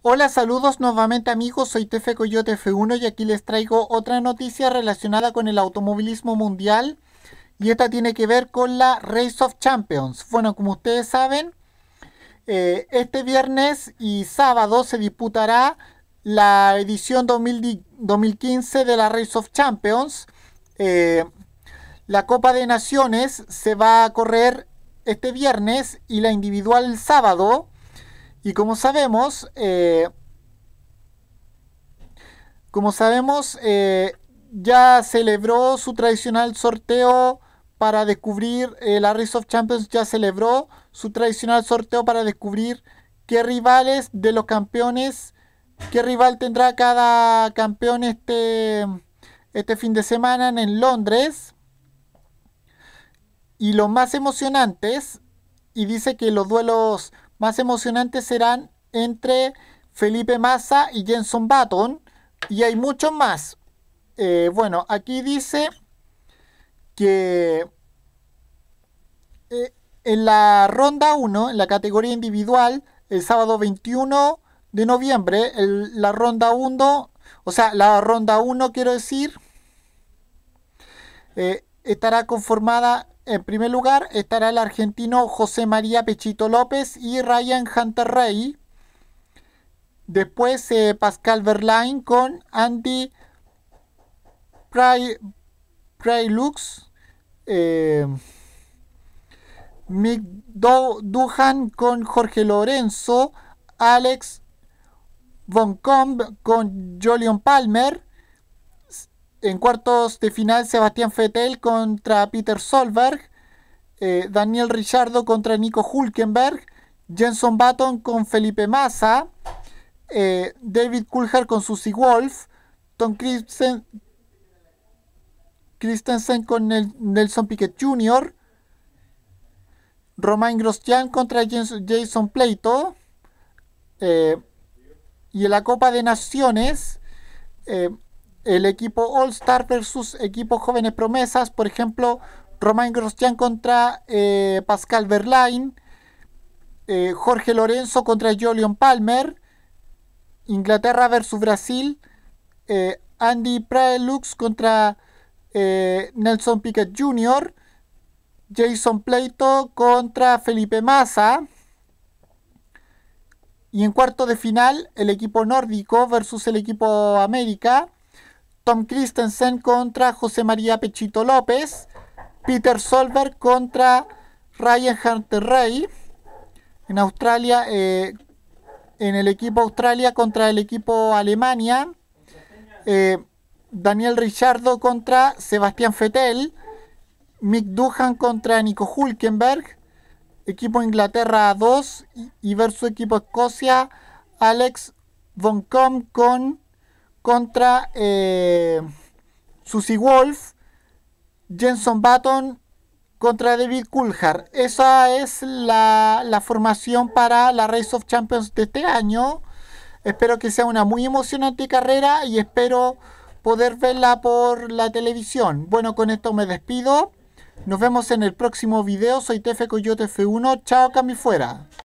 Hola, saludos nuevamente amigos, soy Tefe Coyote F1 y aquí les traigo otra noticia relacionada con el automovilismo mundial y esta tiene que ver con la Race of Champions. Bueno, como ustedes saben, eh, este viernes y sábado se disputará la edición 2015 de la Race of Champions. Eh, la Copa de Naciones se va a correr este viernes y la individual el sábado. Y como sabemos, eh, como sabemos, eh, ya celebró su tradicional sorteo para descubrir, eh, la Race of Champions ya celebró su tradicional sorteo para descubrir qué rivales de los campeones, qué rival tendrá cada campeón este, este fin de semana en Londres. Y lo más emocionantes, y dice que los duelos más emocionantes serán entre Felipe Massa y Jenson Button. Y hay muchos más. Eh, bueno, aquí dice que eh, en la ronda 1, en la categoría individual, el sábado 21 de noviembre, la ronda 1, o sea, la ronda 1 quiero decir, eh, estará conformada en primer lugar estará el argentino José María Pechito López y Ryan Hunter Rey. Después eh, Pascal Verlaine con Andy Prelux. Eh, Mick Duhan con Jorge Lorenzo. Alex Von Combe con Jolion Palmer en cuartos de final, Sebastián Fettel contra Peter Solberg, eh, Daniel ricciardo contra Nico Hulkenberg, Jenson Button con Felipe Massa, eh, David Coulthard con Susie Wolf, Tom Christensen con Nelson Piquet Jr., Romain Grosjean contra Jason Pleito. Eh, y en la Copa de Naciones, el equipo All-Star versus equipo jóvenes promesas, por ejemplo, Romain Grosjean contra eh, Pascal Verlaine, eh, Jorge Lorenzo contra Jolion Palmer, Inglaterra versus Brasil, eh, Andy Prelux contra Nelson Piquet Jr., Jason Pleito contra Felipe Massa. Y en cuarto de final, el equipo nórdico versus el equipo América. Tom Christensen contra José María Pechito López, Peter Solberg contra Ryan Hunter Ray. En Australia, eh, en el equipo Australia contra el equipo Alemania, eh, Daniel Richardo contra Sebastián Fettel, Mick Duhan contra Nico Hulkenberg, equipo Inglaterra 2 y, y versus equipo Escocia, Alex Von Com con contra eh, Susie Wolf, Jenson Button contra David Kulhar. Esa es la, la, formación para la Race of Champions de este año. Espero que sea una muy emocionante carrera y espero poder verla por la televisión. Bueno, con esto me despido. Nos vemos en el próximo video. Soy Tefe Coyote F1. Chao, Cami Fuera.